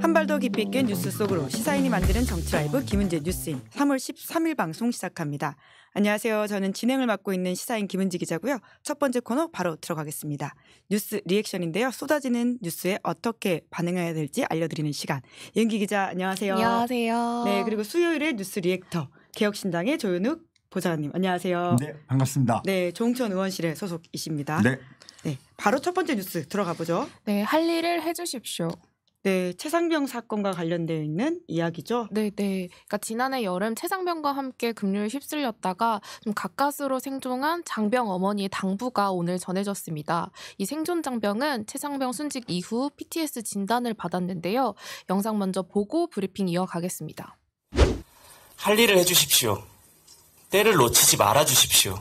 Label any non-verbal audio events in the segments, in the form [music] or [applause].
한 발 더 깊이 있게 뉴스 속으로 시사인이 만드는 정치 라이브 김은재 뉴스인 3월 13일 방송 시작합니다. 안녕하세요. 저는 진행을 맡고 있는 시사인 김은지 기자고요. 첫 번째 코너 바로 들어가겠습니다. 뉴스 리액션인데요. 쏟아지는 뉴스에 어떻게 반응해야 될지 알려드리는 시간. 윤기 기자 안녕하세요. 안녕하세요. 네 그리고 수요일의 뉴스 리액터 개혁신당의 조윤욱 보좌님 관 안녕하세요. 네 반갑습니다. 네 종천 의원실의 소속이십니다. 네. 네, 바로 첫 번째 뉴스 들어가 보죠. 네, 할 일을 해주십시오. 네, 최상병 사건과 관련되어 있는 이야기죠. 네, 네. 그러니까 지난해 여름 최상병과 함께 급류에 휩쓸렸다가 좀 가까스로 생존한 장병 어머니의 당부가 오늘 전해졌습니다. 이 생존 장병은 최상병 순직 이후 PTS 진단을 받았는데요. 영상 먼저 보고 브리핑 이어가겠습니다. 할 일을 해주십시오. 때를 놓치지 말아 주십시오.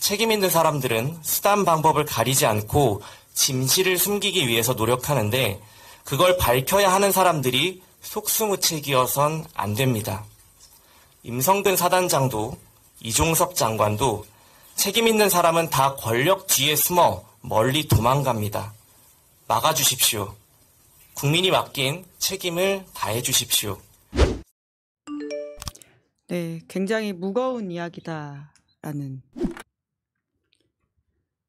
책임 있는 사람들은 수단 방법을 가리지 않고 진실을 숨기기 위해서 노력하는데 그걸 밝혀야 하는 사람들이 속수무책이어선 안 됩니다. 임성근 사단장도 이종석 장관도 책임 있는 사람은 다 권력 뒤에 숨어 멀리 도망갑니다. 막아주십시오. 국민이 맡긴 책임을 다해 주십시오. 네, 굉장히 무거운 이야기다라는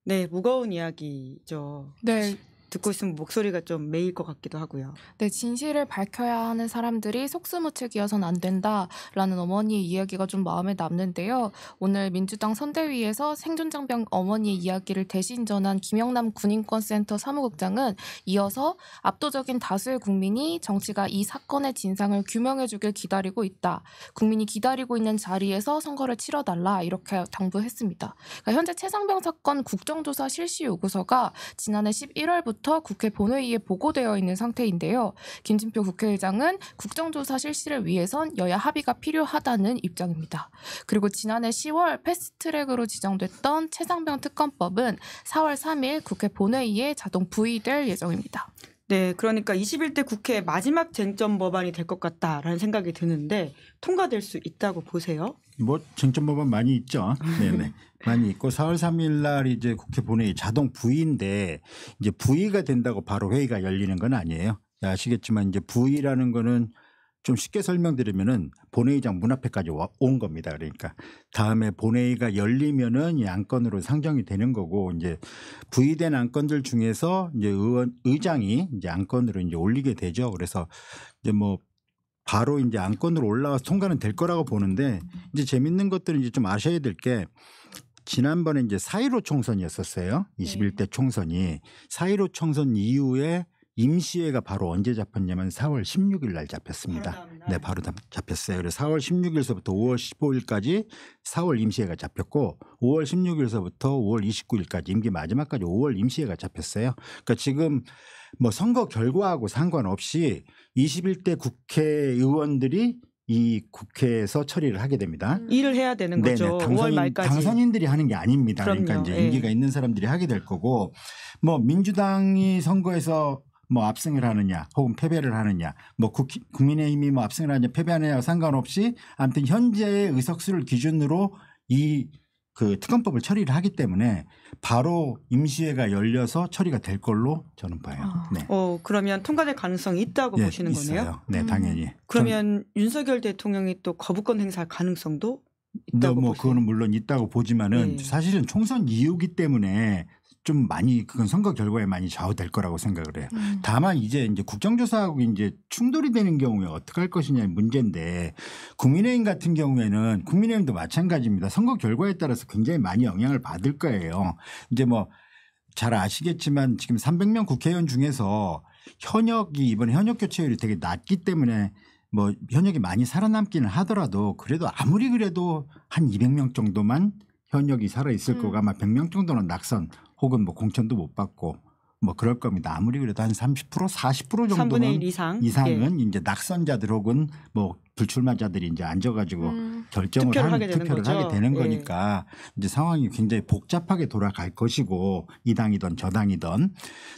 네, 무거운 이야기죠. 네, 듣고 있으면 목소리가 좀메일것 같기도 하고요. 네, 진실을 밝혀야 하는 사람들이 속수무책이어서는안 된다라는 어머니의 이야기가 좀 마음에 남는데요. 오늘 민주당 선대위에서 생존장병 어머니의 이야기를 대신 전한 김영남 군인권센터 사무국장은 이어서 압도적인 다수의 국민이 정치가 이 사건의 진상을 규명해주길 기다리고 있다. 국민이 기다리고 있는 자리에서 선거를 치러달라 이렇게 당부했습니다. 그러니까 현재 최상병 사건 국정조사 실시 요구서가 지난해 11월부터 전부터 국회 본회의에 보고되어 있는 상태인데요. 김진표 국회의장은 국정조사 실시를 위해선 여야 합의가 필요하다는 입장입니다. 그리고 지난해 10월 패스트트랙으로 지정됐던 최상병 특검법은 4월 3일 국회 본회의에 자동 부의될 예정입니다. 네, 그러니까 21대 국회 마지막 쟁점 법안이 될 것 같다라는 생각이 드는데 통과될 수 있다고 보세요? 뭐 쟁점 법안 많이 있죠. [laughs] 네네. 많이 있고 4월 3일 날 이제 국회 본회의 자동 부의인데 이제 부의가 된다고 바로 회의가 열리는 건 아니에요. 예, 아시겠지만 이제 부의라는 거는 좀 쉽게 설명드리면은 본회의장 문 앞에까지 온 겁니다. 그러니까 다음에 본회의가 열리면은 이 안건으로 상정이 되는 거고 이제 부의된 안건들 중에서 이제 의원 의장이 이제 안건으로 이제 올리게 되죠. 그래서 이제 뭐 바로 이제 안건으로 올라와서 통과는 될 거라고 보는데 이제 재밌는 것들은 이제 좀 아셔야 될게 지난번에 이제 4.15 총선이었었어요. 21대 네. 총선이. 4.15 총선 이후에 임시회가 바로 언제 잡혔냐면 4월 16일 날 잡혔습니다. 네, 바로 잡혔어요. 그래서 4월 16일서부터 5월 15일까지 4월 임시회가 잡혔고 5월 16일서부터 5월 29일까지 임기 마지막까지 5월 임시회가 잡혔어요. 그러니까 지금 뭐 선거 결과하고 상관없이 21대 국회의원들이 이 국회에서 처리를 하게 됩니다. 음. 일을 해야 되는 네네, 당선인, 당선인들이 하는 게 아닙니다. 그럼요. 그러니까 이제 예. 임기가 네. 있는 사람들이 하게 될 거고 뭐 민주당이 선거에서 뭐 압승을 하느냐 혹은 패배를 하느냐 뭐 국, 국민의힘이 뭐 압승을 하냐 패배하느냐 상관없이 아무튼 현재의 의석수를 기준으로 이그 특검법을 처리를 하기 때문에 바로 임시회가 열려서 처리가 될 걸로 저는 봐요. 아. 네. 어, 그러면 통과될 가능성이 있다고 예, 네, 보시는 있어요. 거네요? 네, 당연히. 그러면 전... 윤석열 대통령이 또 거부권 행사할 가능성도 있다고 네, 뭐 보세요? 그거는 물론 있다고 보지만은 네. 사실은 총선 이후기 때문에 좀 많이 그건 선거 결과에 많이 좌우될 거라고 생각을 해요. 음. 다만 이제 이제 국정조사하고 이제 충돌이 되는 경우에 어떻게 할 것이냐의 문제인데 국민의힘 같은 경우에는 국민의힘도 마찬가지입니다. 선거 결과에 따라서 굉장히 많이 영향을 받을 거예요. 이제 뭐 잘 아시겠지만 지금 300명 국회의원 중에서 현역이 이번에 현역 교체율이 되게 낮기 때문에 뭐 현역이 많이 살아남기는 하더라도 그래도 아무리 그래도 한 200명 정도만 현역이 살아 있을 음. 거가 아마 100명 정도는 낙선 혹은 뭐 공천도 못 받고 뭐 그럴 겁니다. 아무리 그래도 한 30% 40% 정도는 이상. 이상은 예. 이제 낙선자들 혹은 뭐 불출마자들이 이제 앉아가지고 음, 결정을 투표를, 하는, 하게, 투표를 되는 하게 되는 예. 거니까 예. 이제 상황이 굉장히 복잡하게 돌아갈 것이고 이 당이든 저 당이든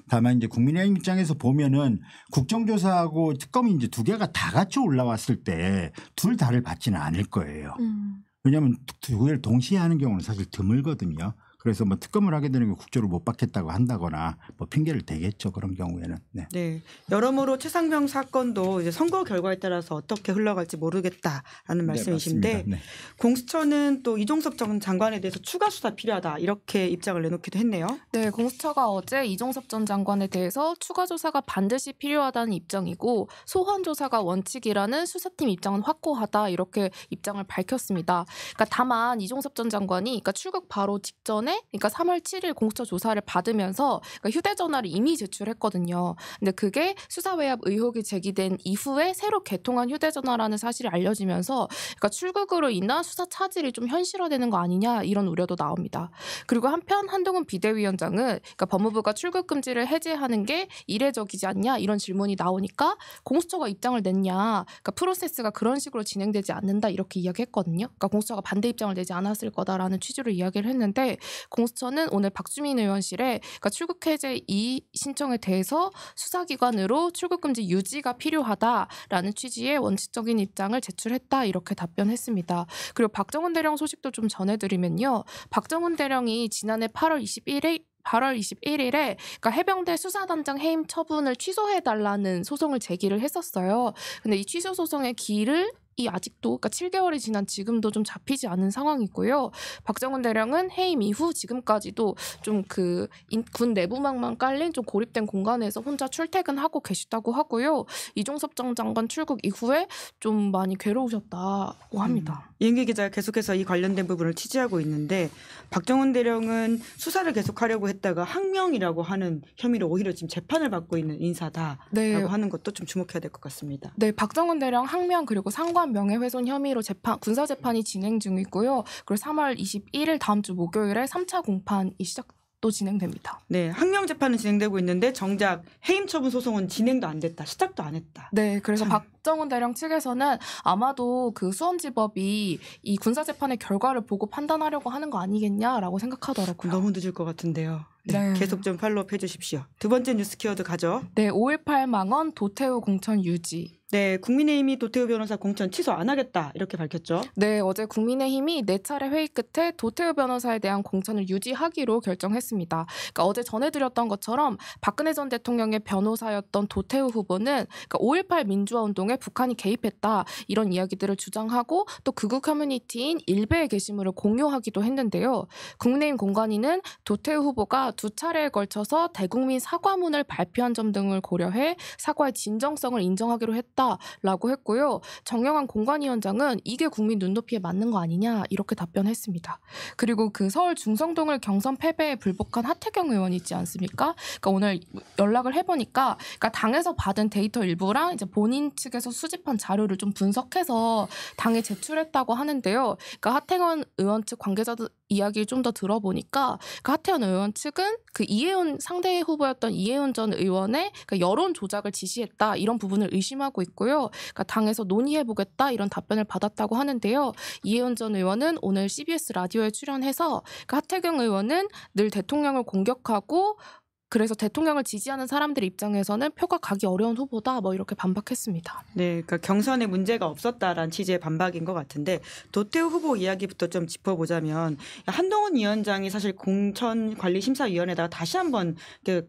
다만 이제 국민의힘 입장에서 보면은 국정조사하고 특검이 이제 두 개가 다 같이 올라왔을 때 둘 다를 받지는 않을 거예요. 음. 왜냐하면 두 개를 동시에 하는 경우는 사실 드물거든요. 그래서 뭐 특검을 하게 되는 게 국조를 못 받겠다고 한다거나 뭐 핑계를 대겠죠 그런 경우에는. 네. 네. 여러모로 최상병 사건도 이제 선거 결과에 따라서 어떻게 흘러갈지 모르겠다라는 네, 말씀이신데 네, 공수처는 또 이종섭 전 장관에 대해서 추가 수사 필요하다 이렇게 입장을 내놓기도 했네요. 네, 공수처가 어제 이종섭 전 장관에 대해서 추가 조사가 반드시 필요하다는 입장이고 소환 조사가 원칙이라는 수사팀 입장은 확고하다 이렇게 입장을 밝혔습니다. 그러니까 다만 이종섭 전 장관이 그러니까 출국 바로 직전에 달에 그러니까 3월 7일 공수처 조사를 받으면서 그러니까 휴대전화를 이미 제출했거든요. 근데 그게 수사외압 의혹이 제기된 이후에 새로 개통한 휴대전화라는 사실이 알려지면서 그러니까 출국으로 인한 수사 차질이 좀 현실화되는 거 아니냐 이런 우려도 나옵니다. 그리고 한편 한동훈 비대위원장은 그러니까 법무부가 출국 금지를 해제하는 게 이례적이지 않냐 이런 질문이 나오니까 공수처가 입장을 냈냐 그러니까 프로세스가 그런 식으로 진행되지 않는다 이렇게 이야기했거든요. 그러니까 공수처가 반대 입장을 내지 않았을 거다라는 취지로 이야기를 했는데 공수처는 오늘 박주민 의원실에 그러니까 출국 해제 이 신청에 대해서 수사기관으로 출국 금지 유지가 필요하다라는 취지의 원칙적인 입장을 제출했다 이렇게 답변했습니다. 그리고 박정은 대령 소식도 좀 전해드리면요. 박정은 대령이 지난해 8월 21일 8월 21일에 그러니까 해병대 수사단장 해임 처분을 취소해 달라는 소송을 제기를 했었어요. 근데 이 취소 소송의 기을 이 아직도 그러니까 7개월이 지난 지금도 좀 잡히지 않은 상황이고요. 박정훈 대령은 해임 이후 지금까지도 좀 그 군 내부망만 깔린 좀 고립된 공간에서 혼자 출퇴근하고 계시다고 하고요. 이종섭 정 장관 출국 이후에 좀 많이 괴로우셨다고 합니다. 음. 이은기 기자 계속해서 이 관련된 부분을 취재하고 있는데 박정훈 대령은 수사를 계속하려고 했다가 항명이라고 하는 혐의로 오히려 지금 재판을 받고 있는 인사다라고 네. 하는 것도 좀 주목해야 될 것 같습니다. 네, 박정훈 대령 항명 그리고 상관 명예훼손 혐의로 재판 군사 재판이 진행 중이고요. 그리고 3월 21일 다음 주 목요일에 3차 공판이 시작 또 진행됩니다. 네, 항명 재판은 진행되고 있는데 정작 해임 처분 소송은 진행도 안 됐다, 시작도 안 했다. 네, 그래서 참. 박 박정훈 대령 측에서는 아마도 그 수원지법이 이 군사재판의 결과를 보고 판단하려고 하는 거 아니겠냐라고 생각하더라고요. 너무 늦을 것 같은데요. 네. 네. 계속 좀 팔로우해 주십시오. 두 번째 뉴스 키워드 가죠. 네, 5.18 망언 도태우 공천 유지. 네, 국민의힘이 도태우 변호사 공천 취소 안 하겠다 이렇게 밝혔죠. 네, 어제 국민의힘이 네 차례 회의 끝에 도태우 변호사에 대한 공천을 유지하기로 결정했습니다. 그러니까 어제 전해드렸던 것처럼 박근혜 전 대통령의 변호사였던 도태우 후보는 그러니까 5.18 민주화 운동에 경우에 북한이 개입했다 이런 이야기들을 주장하고 또 극우 커뮤니티인 일베의 게시물을 공유하기도 했는데요. 국내인 공관위는 도태우 후보가 두 차례에 걸쳐서 대국민 사과문을 발표한 점 등을 고려해 사과의 진정성을 인정하기로 했다라고 했고요. 정영환 공관위원장은 이게 국민 눈높이에 맞는 거 아니냐 이렇게 답변했습니다. 그리고 그 서울 중성동을 경선 패배에 불복한 하태경 의원 있지 않습니까? 그러니까 오늘 연락을 해보니까 그러니까 당에서 받은 데이터 일부랑 이제 본인 측에 대해서 수집한 자료를 좀 분석해서 당에 제출했다고 하는데요. 그러니까 하태경 의원 측 관계자들 이야기를 좀 더 들어보니까 그 하태현 의원 측은 그 이혜원 상대 후보였던 이혜원 전 의원의 그 여론 조작을 지시했다 이런 부분을 의심하고 있고요. 그러니까 당에서 논의해보겠다 이런 답변을 받았다고 하는데요. 이혜원 전 의원은 오늘 CBS 라디오에 출연해서 그 하태경 의원은 늘 대통령을 공격하고 그래서 대통령을 지지하는 사람들 입장에서는 표가 가기 어려운 후보다 뭐 이렇게 반박했습니다. 네, 그러니까 경선에 문제가 없었다라는 취지의 반박인 것 같은데 도태우 후보 이야기부터 좀 짚어보자면 한동훈 위원장이 사실 공천관리심사위원회에다가 다시 한번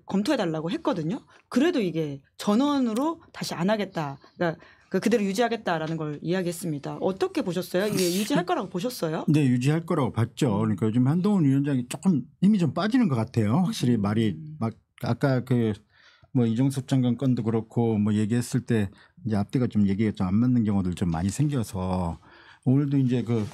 검토해달라고 했거든요. 그래도 이게 전원으로 다시 안 하겠다. 그러니까 그 그대로 유지하겠다라는 걸 이야기했습니다. 어떻게 보셨어요? 이게 유지할 거라고 보셨어요? 네, 유지할 거라고 봤죠. 그러니까 요즘 한동훈 위원장이 조금 힘이 좀 빠지는 것 같아요. 확실히 음. 말이 막 아까 그 뭐 이종섭 장관 건도 그렇고 뭐 얘기했을 때 이제 앞뒤가 좀 얘기가 좀 안 맞는 경우들 좀 많이 생겨서 오늘도 이제 그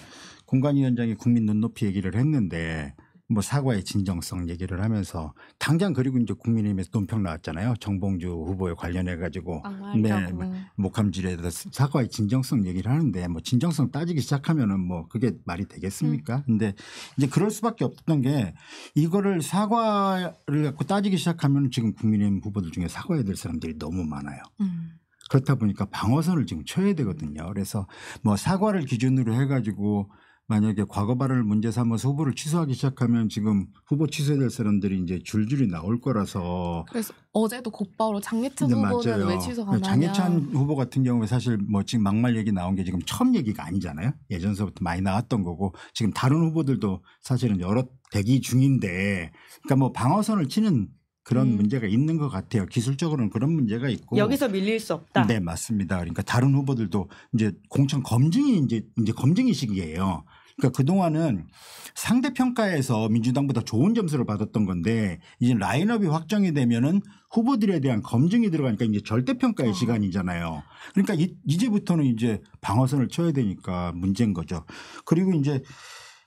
공관위원장이 국민 눈높이 얘기를 했는데 뭐 사과의 진정성 얘기를 하면서 당장 그리고 이제 국민의힘에서 논평 나왔잖아요. 정봉주 후보에 관련해 가지고 아, 네, 뭐 네, 목함질에다 사과의 진정성 얘기를 하는데 뭐 진정성 따지기 시작하면은 뭐 그게 말이 되겠습니까? 음. 근데 이제 그럴 수밖에 없던 게 이거를 사과를 갖고 따지기 시작하면 지금 국민의힘 후보들 중에 사과해야 될 사람들이 너무 많아요. 음. 그렇다 보니까 방어선을 지금 쳐야 되거든요. 그래서 뭐 사과를 기준으로 해가지고 만약에 과거 발언을 문제 삼아서 후보를 취소하기 시작하면 지금 후보 취소될 사람들이 이제 줄줄이 나올 거라서 그래서 어제도 곧바로 장례찬 네, 후보는 맞아요. 왜 취소 가냐 장례찬 후보 같은 경우에 사실 뭐 지금 막말 얘기 나온 게 지금 처음 얘기가 아니잖아요 예전서부터 많이 나왔던 거고 지금 다른 후보들도 사실은 여러 대기 중인데 그러니까 뭐 방어선을 치는 그런 음. 문제가 있는 것 같아요. 기술적으로는 그런 문제가 있고 여기서 밀릴 수 없다. 네 맞습니다. 그러니까 다른 후보들도 이제 공천 검증이 이제 이제 검증의 시기예요. 그러니까 그동안은 상대평가에서 민주당보다 좋은 점수를 받았던 건데 이제 라인업이 확정이 되면은 후보들에 대한 검증이 들어가니까 이제 절대평가의 어. 시간이잖아요. 그러니까 이, 이제부터는 이제 방어선을 쳐야 되니까 문제인 거죠. 그리고 이제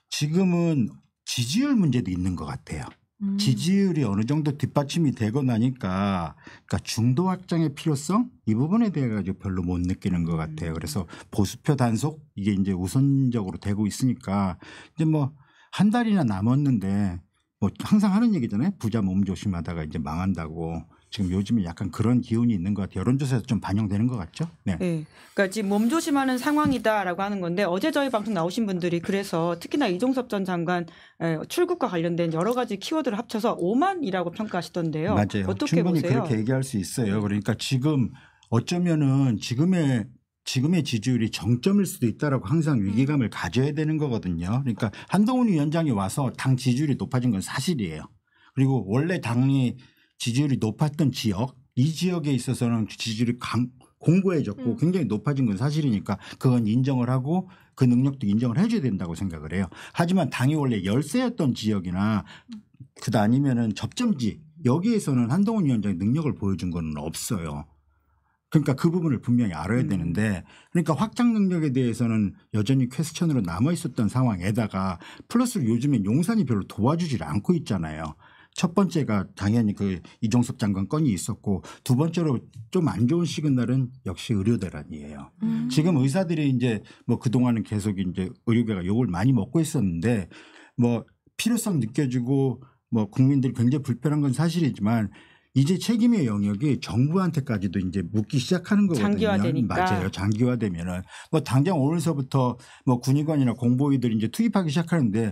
지금은 지지율 문제도 있는 것 같아요. 음. 지지율이 어느 정도 뒷받침이 되고 나니까 그러니까 중도 확장의 필요성 이 부분에 대해 가지고 별로 못 느끼는 것 같아요. 음. 그래서 보수표 단속 이게 이제 우선적으로 되고 있으니까 이제 뭐 한 달이나 남았는데 뭐 항상 하는 얘기잖아요. 부자 몸 조심하다가 이제 망한다고. 지금 요즘에 약간 그런 기운이 있는 것 같아요. 여론조사에서 좀 반영되는 것 같죠? 네. 네. 그러니까 지금 몸조심하는 상황이다라고 하는 건데 어제 저희 방송 나오신 분들이 그래서 특히나 이종섭 전 장관 예, 출국과 관련된 여러 가지 키워드를 합쳐서 5만이라고 평가하시던데요. 맞아요. 어떻게 충분히 보세요? 그렇게 얘기할 수 있어요. 그러니까 지금 어쩌면은 지금의 지금의 지지율이 정점일 수도 있다라고 항상 음. 위기감을 가져야 되는 거거든요. 그러니까 한동훈 위원장이 와서 당 지지율이 높아진 건 사실이에요. 그리고 원래 당이 지지율이 높았던 지역 이 지역에 있어서는 지지율이 강, 공고해졌고 음. 굉장히 높아진 건 사실이니까 그건 인정을 하고 그 능력도 인정을 해줘야 된다고 생각을 해요. 하지만 당이 원래 열세였던 지역이나 그다 아니면은 접점지 여기에서는 한동훈 위원장의 능력을 보여준 건 없어요. 그러니까 그 부분을 분명히 알아야 음. 되는데 그러니까 확장 능력에 대해서는 여전히 퀘스천으로 남아 있었던 상황에다가 플러스로 요즘에 용산이 별로 도와주질 않고 있잖아요. 첫 번째가 당연히 그 이종섭 장관 건이 있었고 두 번째로 좀 안 좋은 시그널은 역시 의료 대란이에요. 음. 지금 의사들이 이제 뭐 그동안은 계속 이제 의료계가 욕을 많이 먹고 있었는데 뭐 필요성 느껴지고 뭐 국민들이 굉장히 불편한 건 사실이지만 이제 책임의 영역이 정부한테까지도 이제 묻기 시작하는 거거든요. 장기화되니까. 맞아요. 장기화되면은 뭐 당장 오늘서부터 뭐 군의관이나 공보위들이 이제 투입하기 시작하는데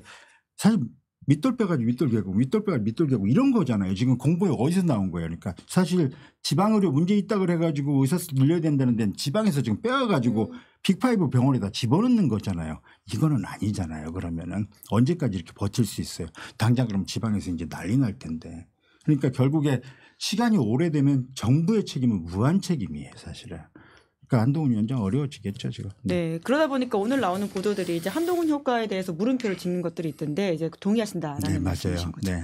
사실 밑돌빼가지밑돌개고밑돌빼가지 밑돌개고 이런 거잖아요. 지금 공부에 어디서 나온 거예요. 그러니까 사실 지방의료 문제 있다 고해가지고 의사수 늘려야 된다는 데 지방에서 지금 빼와가지고 음. 빅파이브 병원에다 집어넣는 거잖아요. 이거는 아니잖아요. 그러면은 언제까지 이렇게 버틸 수 있어요. 당장 그럼 지방에서 이제 난리 날 텐데. 그러니까 결국에 시간이 오래되면 정부의 책임은 무한 책임이에요. 사실은. 그러니까 한동훈 위원장 어려워지겠죠 지금. 네. 네. 그러다 보니까 오늘 나오는 보도들이 이제 한동훈 효과에 대해서 물음표를 짓는 것들이 있던데 이제 동의하신다라는 네, 말씀이신 거죠. 네.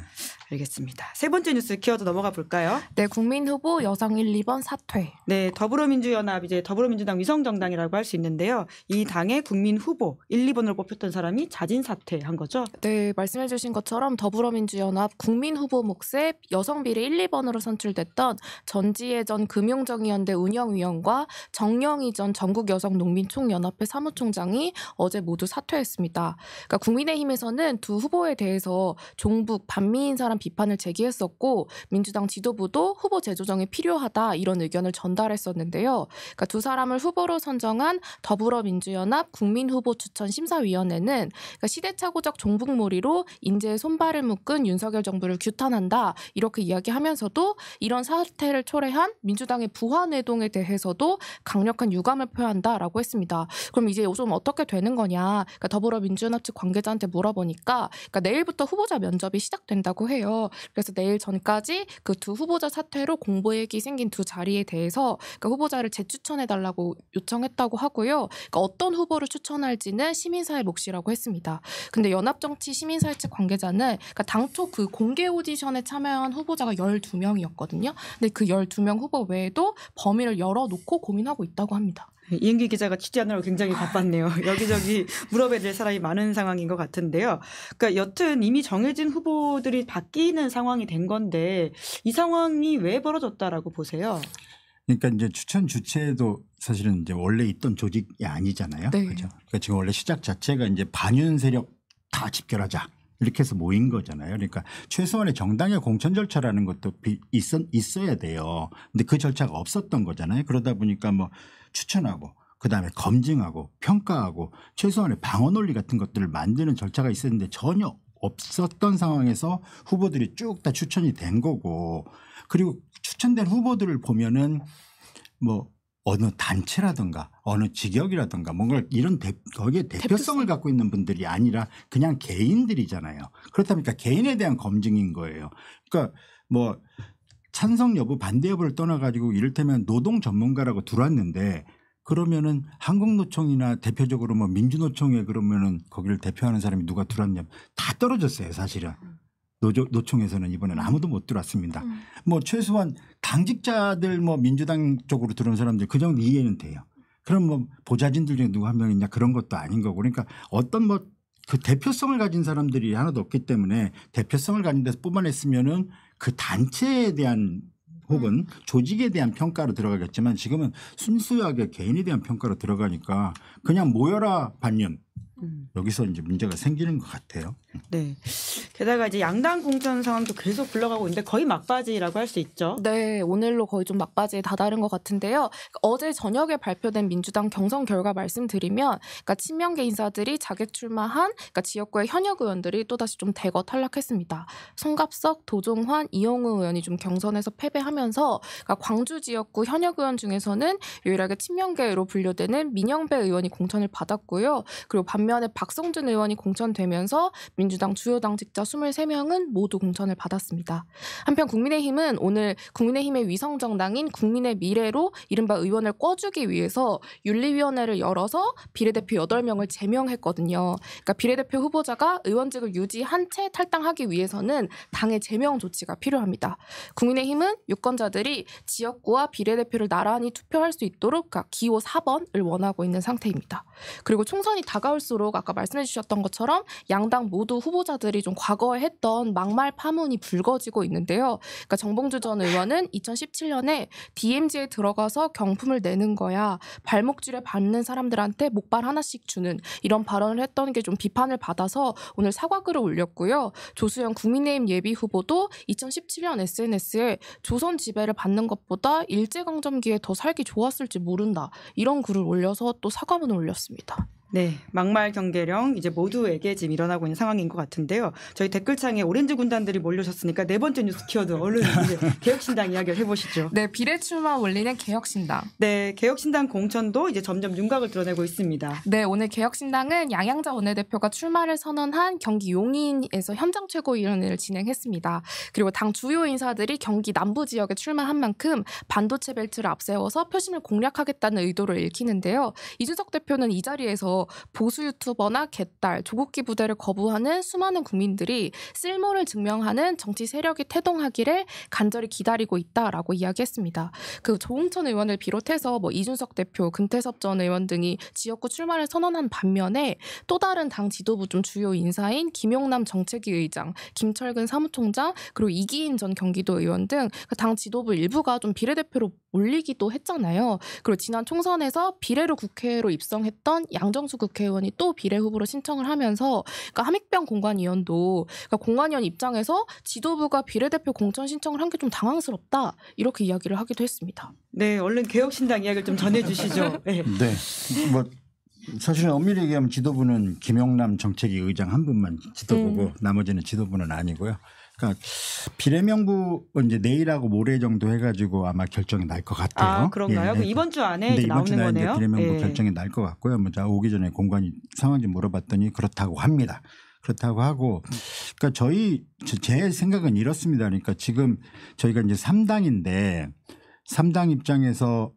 알겠습니다. 세 번째 뉴스 키워드 넘어가 볼까요? 네, 국민 후보 여성 1, 2번 사퇴. 네, 더불어민주연합 이제 더불어민주당 위성정당이라고 할 수 있는데요. 이 당의 국민 후보 1, 2번으로 뽑혔던 사람이 자진 사퇴한 거죠? 네, 말씀해 주신 것처럼 더불어민주연합 국민 후보 몫에 여성 비례 1, 2번으로 선출됐던 전지혜 전 금융정의연대 운영위원과 정영희 전 전국 여성 농민총연합회 사무총장이 어제 모두 사퇴했습니다. 그러니까 국민의힘에서는 두 후보에 대해서 종북 반미인 사람 강한 비판을 제기했었고 민주당 지도부도 후보 재조정이 필요하다 이런 의견을 전달했었는데요. 그러니까 두 사람을 후보로 선정한 더불어민주연합 국민후보 추천 심사위원회는 그러니까 시대착오적 종북몰이로 인재의 손발을 묶은 윤석열 정부를 규탄한다 이렇게 이야기하면서도 이런 사태를 초래한 민주당의 부화내동에 대해서도 강력한 유감을 표한다라고 했습니다. 그럼 이제 요즘 어떻게 되는 거냐? 그러니까 더불어민주연합 측 관계자한테 물어보니까 그러니까 내일부터 후보자 면접이 시작된다고 해요. 해요. 그래서 내일 전까지 그 두 후보자 사퇴로 공보액이 생긴 두 자리에 대해서 그 후보자를 재추천해달라고 요청했다고 하고요. 그러니까 어떤 후보를 추천할지는 시민사회 몫이라고 했습니다. 근데 연합정치 시민사회 측 관계자는 그러니까 당초 그 공개 오디션에 참여한 후보자가 12명이었거든요. 근데 그 12명 후보 외에도 범위를 열어놓고 고민하고 있다고 합니다. 이은기 기자가 취재하느라 굉장히 바빴네요. [laughs] 여기저기 물어봐야 될 사람이 많은 상황인 것 같은데요. 그러니까 여튼 이미 정해진 후보들이 바뀌는 상황이 된 건데 이 상황이 왜 벌어졌다라고 보세요? 그러니까 이제 추천 주체도 사실은 이제 원래 있던 조직이 아니잖아요. 네. 그렇죠. 그러니까 지금 원래 시작 자체가 이제 반윤 세력 다 집결하자. 이렇게 해서 모인 거잖아요. 그러니까 최소한의 정당의 공천 절차라는 것도 있어, 있어야 돼요. 근데 그 절차가 없었던 거잖아요. 그러다 보니까 뭐 추천하고 그다음에 검증하고 평가하고 최소한의 방어 논리 같은 것들을 만드는 절차가 있었는데 전혀 없었던 상황에서 후보들이 쭉 다 추천이 된 거고 그리고 추천된 후보들을 보면은 뭐 어느 단체라든가 어느 직역이라든가 뭔가 이런 대, 거기에 대표성을 갖고 있는 분들이 아니라 그냥 개인들이잖아요. 그렇다 보니까 개인에 대한 검증인 거예요. 그러니까 뭐 찬성 여부 반대 여부를 떠나가지고 이를테면 노동 전문가라고 들어왔는데 그러면은 한국노총이나 대표적으로 뭐 민주노총에 그러면은 거기를 대표하는 사람이 누가 들어왔냐 다 떨어졌어요 사실은 음. 노조, 노총에서는 이번엔 음. 아무도 못 들어왔습니다. 음. 뭐 최소한 당직자들 뭐 민주당 쪽으로 들어온 사람들 그 정도 이해는 돼요. 그럼 뭐 보좌진들 중에 누구 한 명 있냐 그런 것도 아닌 거고 그러니까 어떤 뭐 그 대표성을 가진 사람들이 하나도 없기 때문에 대표성을 가진 데서 뽑아냈으면은 그 단체에 대한 혹은 음. 조직에 대한 평가로 들어가겠지만 지금은 순수하게 개인에 대한 평가로 들어가니까 그냥 모여라 반년 음. 여기서 이제 문제가 생기는 것 같아요. 네. 게다가 이제 양당 공천 상황도 계속 불러가고 있는데 거의 막바지라고 할 수 있죠. 네, 오늘로 거의 좀 막바지에 다다른 것 같은데요. 어제 저녁에 발표된 민주당 경선 결과 말씀드리면, 그러니까 친명계 인사들이 자객 출마한, 그러니까 지역구의 현역 의원들이 또 다시 좀 대거 탈락했습니다. 송갑석, 도종환, 이용우 의원이 좀 경선에서 패배하면서, 그러니까 광주 지역구 현역 의원 중에서는 유일하게 친명계로 분류되는 민영배 의원이 공천을 받았고요. 그리고 반면에 박성준 의원이 공천되면서 민 민주당 주요 당직자 23명은 모두 공천을 받았습니다. 한편 국민의힘은 오늘 국민의힘의 위성 정당인 국민의 미래로 이른바 의원을 꿔주기 위해서 윤리위원회를 열어서 비례대표 8명을 제명했거든요. 그러니까 비례대표 후보자가 의원직을 유지한 채 탈당하기 위해서는 당의 제명 조치가 필요합니다. 국민의힘은 유권자들이 지역구와 비례대표를 나란히 투표할 수 있도록 그러니까 기호 4번을 원하고 있는 상태입니다. 그리고 총선이 다가올수록 아까 말씀해 주셨던 것처럼 양당 모두 아무래도 후보자들이 좀 과거에 했던 막말 파문이 불거지고 있는데요. 그러니까 정봉주 전 의원은 2017년에 DMZ에 들어가서 경품을 내는 거야. 발목줄에 받는 사람들한테 목발 하나씩 주는 이런 발언을 했던 게 좀 비판을 받아서 오늘 사과글을 올렸고요. 조수영 국민의힘 예비 후보도 2017년 SNS에 조선 지배를 받는 것보다 일제강점기에 더 살기 좋았을지 모른다. 이런 글을 올려서 또 사과문을 올렸습니다. 네, 막말 경계령 이제 모두에게 지금 일어나고 있는 상황인 것 같은데요. 저희 댓글창에 오렌지 군단들이 몰려셨으니까 네 번째 뉴스 키워드 얼른 이제 [laughs] 개혁신당 이야기를 해보시죠. 네, 비례출마 올리는 개혁신당. 네, 개혁신당 공천도 이제 점점 윤곽을 드러내고 있습니다. 네, 오늘 개혁신당은 양양자 원내대표가 출마를 선언한 경기 용인에서 현장 최고위원회를 진행했습니다. 그리고 당 주요 인사들이 경기 남부 지역에 출마한 만큼 반도체 벨트를 앞세워서 표심을 공략하겠다는 의도를 읽히는데요. 이준석 대표는 이 자리에서 보수 유튜버나 개딸, 조국기 부대를 거부하는 수많은 국민들이 쓸모를 증명하는 정치 세력이 태동하기를 간절히 기다리고 있다라고 이야기했습니다. 그 조홍천 의원을 비롯해서 뭐 이준석 대표, 금태섭 전 의원 등이 지역구 출마를 선언한 반면에 또 다른 당 지도부 좀 주요 인사인 김용남 정책위 의장, 김철근 사무총장, 그리고 이기인 전 경기도 의원 등당 그 지도부 일부가 좀 비례대표로 올리기도 했잖아요. 그리고 지난 총선에서 비례로 국회로 입성했던 양정 김경수 국회의원이 또 비례 후보로 신청을 하면서 그러니까 함익병 공관위원도 그러니까 공관위원 입장에서 지도부가 비례대표 공천 신청을 한 게 좀 당황스럽다 이렇게 이야기를 하기도 했습니다. 네, 얼른 개혁신당 이야기를 좀 전해주시죠. [laughs] 네. 네, 뭐 사실은 엄밀히 얘기하면 지도부는 김영남 정책위 의장 한 분만 지도부고 음. 나머지는 지도부는 아니고요. 그러니까 비례명부 이제 내일하고 모레 정도 해가지고 아마 결정이 날 것 같아요. 아 그런가요? 예. 이번 주 안에 이 이번 나오는 거네요. 비례명부 예. 결정이 날 것 같고요. 먼저 뭐 오기 전에 공간이 상황 좀 물어봤더니 그렇다고 합니다. 그렇다고 하고 그러니까 저희 제 생각은 이렇습니다. 그러니까 지금 저희가 이제 3당인데 3당 입장에서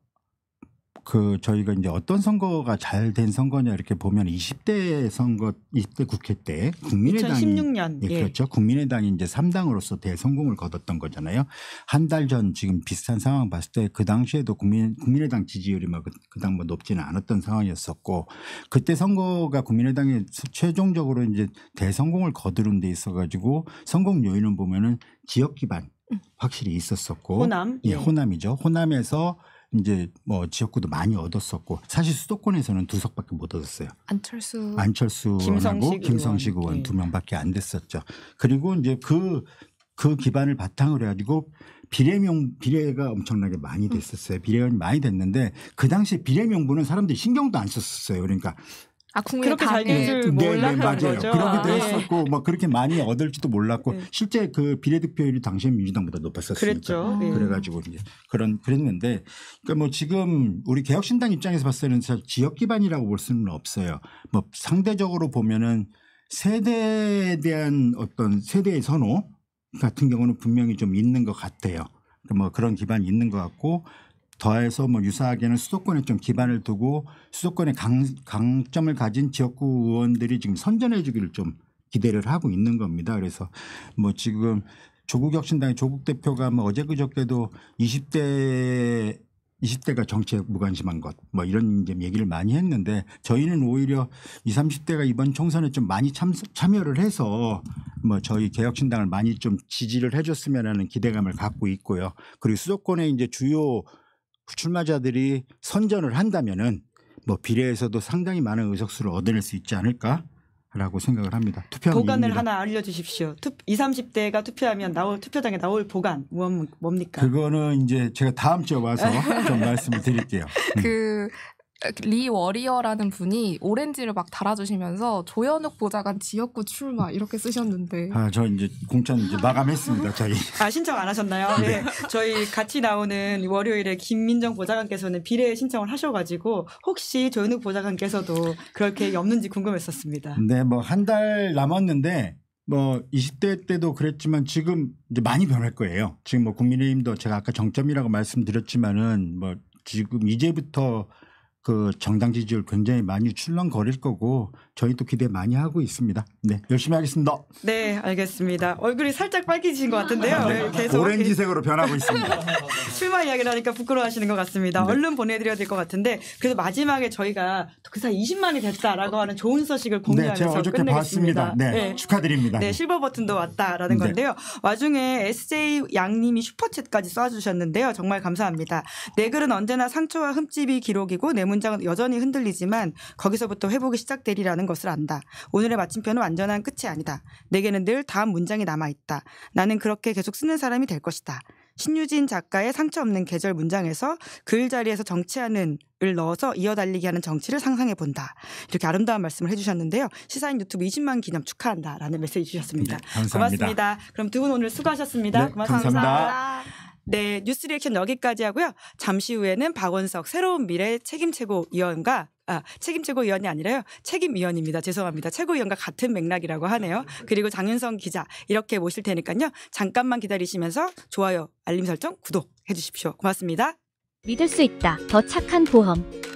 그 저희가 이제 어떤 선거가 잘 된 선거냐 이렇게 보면 20대 선거 20대 국회 때 국민의당이 2016년 예, 예, 그렇죠. 국민의당이 이제 3당으로서 대성공을 거뒀던 거잖아요. 한 달 전 지금 비슷한 상황 봤을 때 그 당시에도 국민 국민의당 지지율이 막 그당뭐 그 높지는 않았던 상황이었었고 그때 선거가 국민의당이 최종적으로 이제 대성공을 거두는 데 있어 가지고 성공 요인은 보면은 지역 기반 확실히 있었었고 호남 예. 예. 호남이죠. 호남에서 이제 뭐 지역구도 많이 얻었었고 사실 수도권에서는 두 석밖에 못 얻었어요. 안철수, 안철수 김성식, 김성식 의원, 의원 예. 두 명밖에 안 됐었죠. 그리고 이제 그그 그 기반을 바탕으로 해가지고 비례명 비례가 엄청나게 많이 됐었어요. 비례가 많이 됐는데 그 당시 비례명분은 사람들이 신경도 안 썼었어요. 그러니까 아, 그렇게 잘 될줄 네, 네, 몰랐던 맞아요. 거죠. 그렇게됐었고 네. 막 그렇게 많이 얻을지도 몰랐고 네. 실제 그비례대표율이 당시에 민주당보다 높았었으니까 네. 예. 그래가지고 이제 그런 그랬는데 그러니까 뭐 지금 우리 개혁신당 입장에서 봤을 때는 사실 지역 기반이라고 볼 수는 없어요. 뭐 상대적으로 보면은 세대에 대한 어떤 세대의 선호 같은 경우는 분명히 좀 있는 것 같아요. 뭐 그런 기반이 있는 것 같고 더해서 뭐 유사하게는 수도권에 좀 기반을 두고 수도권의 강, 강점을 가진 지역구 의원들이 지금 선전해 주기를 좀 기대를 하고 있는 겁니다. 그래서 뭐 지금 조국 혁신당의 조국 대표가 뭐 어제 그저께도 20대 20대가 정치에 무관심한 것 뭐 이런 이제 얘기를 많이 했는데 저희는 오히려 20, 30대가 이번 총선에 좀 많이 참, 참여를 해서 뭐 저희 개혁신당을 많이 좀 지지를 해줬으면 하는 기대감을 갖고 있고요. 그리고 수도권의 이제 주요 출마자들이 선전을 한다면은 뭐 비례에서도 상당히 많은 의석수를 얻어낼 수 있지 않을까 라고 생각을 합니다. 투표 보관을 하나 알려주십시오. 투, 20, 30대가 투표하면 나올 투표장에 나올 보관 뭡니까? 그거는 이제 제가 다음 주에 와서 [laughs] 좀 말씀을 드릴게요. 음. 그리 워리어라는 분이 오렌지를 막 달아주시면서 조현욱 보좌관 지역구 출마 이렇게 쓰셨는데. 아, 저 이제 공천 이제 마감했습니다, 저희. 아, 신청 안 하셨나요? 네. 예, 저희 같이 나오는 월요일에 김민정 보좌관께서는 비례 신청을 하셔가지고 혹시 조현욱 보좌관께서도 그렇게 없는지 궁금했었습니다. 네, 뭐 한 달 남았는데 뭐 20대 때도 그랬지만 지금 이제 많이 변할 거예요. 지금 뭐 국민의힘도 제가 아까 정점이라고 말씀드렸지만은 뭐 지금 이제부터 그 정당 지지율 굉장히 많이 출렁거릴 거고 저희도 기대 많이 하고 있습니다. 네, 열심히 하겠습니다. 네, 알겠습니다. 얼굴이 살짝 빨개지신 것 같은데요. 아, 네. 네. 계속 오렌지색으로 변하고 있습니다. [laughs] 출마 이야기를 하니까 부끄러워하시는 것 같습니다. 네. 얼른 보내드려야 될 것 같은데 그래서 마지막에 저희가 그사 20만이 됐다라고 하는 좋은 소식을 공유하면서 네, 제가 어저께 끝내겠습니다. 봤습니다. 네, 네, 축하드립니다. 네, 실버 버튼도 왔다라는 네. 건데요. 와중에 SJ 양님이 슈퍼챗까지 쏴주셨는데요. 정말 감사합니다. 내 네 글은 언제나 상처와 흠집이 기록이고 내문 문장은 여전히 흔들리지만 거기서부터 회복이 시작되리라는 것을 안다. 오늘의 마침표는 완전한 끝이 아니다. 내게는 늘 다음 문장이 남아있다. 나는 그렇게 계속 쓰는 사람이 될 것이다. 신유진 작가의 상처 없는 계절 문장에서 글 자리에서 정치하는 을 넣어서 이어달리게 하는 정치를 상상해 본다. 이렇게 아름다운 말씀을 해주셨는데요. 시사인 유튜브 20만 기념 축하한다라는 메시지 주셨습니다. 네, 감사합니다. 고맙습니다. 그럼 두 분 오늘 수고하셨습니다. 네, 고맙습니다. 감사합니다. 감사합니다. 네, 뉴스 리액션 여기까지 하고요. 잠시 후에는 박원석 새로운 미래 책임 최고위원과 아, 책임 최고위원이 아니라요. 책임위원입니다. 죄송합니다. 최고위원과 같은 맥락이라고 하네요. 그리고 장윤성 기자 이렇게 모실 테니까요. 잠깐만 기다리시면서 좋아요, 알림 설정, 구독 해주십시오. 고맙습니다. 믿을 수 있다. 더 착한 보험.